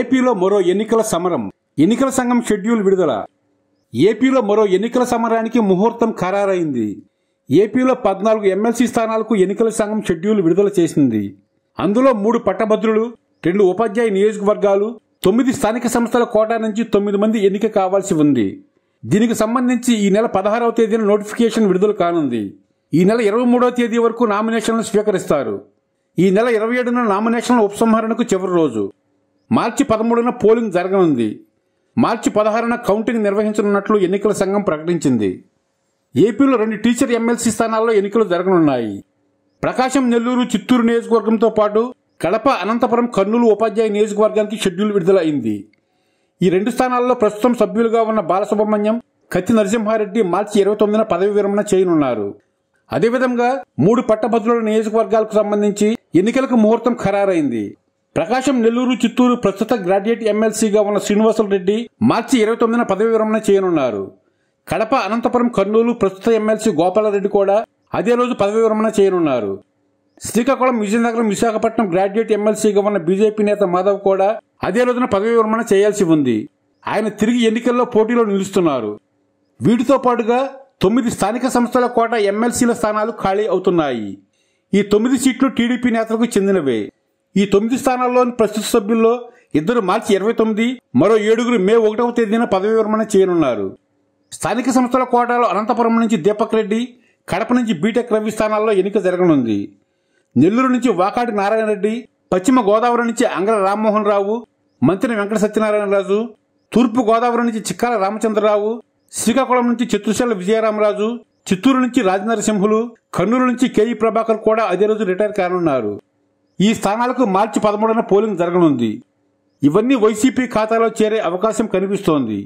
ఏపీలో మరో ఎన్నికల సమరం ఎన్నికల సంఘం షెడ్యూల్ విడుదల ఏపీలో మరో ఎన్నికల సమరానికి ముహూర్తం ఖరారైంది ఏపీలో పద్నాలుగు ఎమ్మెల్సీ స్థానాలకు ఎన్నికల సంఘం షెడ్యూల్ విడుదల చేసింది అందులో మూడు పట్టభద్రులు రెండు ఉపాధ్యాయ నియోజకవర్గాలు తొమ్మిది స్థానిక సంస్థల కోటా నుంచి తొమ్మిది మంది ఎన్నిక కావాల్సి ఉంది దీనికి సంబంధించి ఈ నెల పదహారవ తేదీన నోటిఫికేషన్ విడుదల కానుంది ఈ నెల ఇరవై మూడవ తేదీ వరకు నామినేషన్లు స్వీకరిస్తారు ఈ నెల ఇరవై ఏడున నామినేషన్ల ఉపసంహరణకు చివరి రోజు మార్చి పదమూడున పోలింగ్ జరగనుంది మార్చి పదహారున కౌంటింగ్ నిర్వహించనున్నట్లు ఎన్నికల సంఘం ప్రకటించింది ఏపీలో రెండు టీచర్ ఎమ్మెల్సీ స్థానాల్లో ఎన్నికలు జరగనున్నాయి ప్రకాశం నెల్లూరు చిత్తూరు నియోజకవర్గంతో పాటు కడప అనంతపురం కర్నూలు ఉపాధ్యాయ నియోజకవర్గానికి షెడ్యూల్ విడుదలైంది ఈ రెండు స్థానాల్లో ప్రస్తుతం సభ్యులుగా ఉన్న బాలసుబ్రహ్మణ్యం కత్తి నరసింహారెడ్డి మార్చి ఇరవై తొమ్మిదిన పదవి విరమణ చేయనున్నారు అదేవిధంగా మూడు పట్టభద్రుల నియోజకవర్గాలకు సంబంధించి ఎన్నికలకు ముహూర్తం ఖరారైంది ప్రకాశం నెల్లూరు చిత్తూరు ప్రస్తుత గ్రాడ్యుయేట్ ఎమ్మెల్సీగా ఉన్న శ్రీనివాసులు రెడ్డి మార్చి ఇరవై తొమ్మిదిన పదవి విరమణ చేయనున్నారు కడప అనంతపురం కర్నూలు ప్రస్తుత ఎమ్మెల్సీ గోపాలరెడ్డి కూడా అదే రోజు పదవి విరమణ చేయనున్నారు శ్రీకాకుళం విజయనగరం విశాఖపట్నం గ్రాడ్యుయేట్ ఎమ్మెల్సీగా ఉన్న బీజేపీ నేత మాధవ్ కూడా అదే రోజున పదవి విరమణ చేయాల్సి ఉంది ఆయన తిరిగి ఎన్నికల్లో పోటీలో నిలుస్తున్నారు వీటితో పాటుగా తొమ్మిది స్థానిక సంస్థల కోట ఎమ్మెల్సీల స్థానాలు ఖాళీ అవుతున్నాయి ఈ తొమ్మిది సీట్లు టీడీపీ నేతలకు చెందినవే ఈ తొమ్మిది స్థానాల్లోని ప్రస్తుత సభ్యుల్లో ఇద్దరు మార్చి ఇరవై తొమ్మిది మరో ఏడుగురు మే ఒకటవ తేదీన పదవి విరమణ చేయనున్నారు స్థానిక సంస్థల కోటాలో అనంతపురం నుంచి దీపక్ రెడ్డి కడప నుంచి బీటెక్ రవి స్థానాల్లో ఎన్నిక జరగనుంది నెల్లూరు నుంచి వాకాటి నారాయణ రెడ్డి పశ్చిమ గోదావరి నుంచి అంగల రామ్మోహన్ రావు మంత్రి వెంకట సత్యనారాయణ రాజు తూర్పు గోదావరి నుంచి చిక్కాల రామచంద్రరావు శ్రీకాకుళం నుంచి చతుర్శాల విజయరామరాజు చిత్తూరు నుంచి రాజనరసింహులు కర్నూలు నుంచి కేఈ ప్రభాకర్ కూడా అదే రోజు రిటైర్ కానున్నారు ఈ స్థానాలకు మార్చి పదమూడున పోలింగ్ జరగనుంది ఇవన్నీ వైసీపీ ఖాతాలో చేరే అవకాశం కనిపిస్తోంది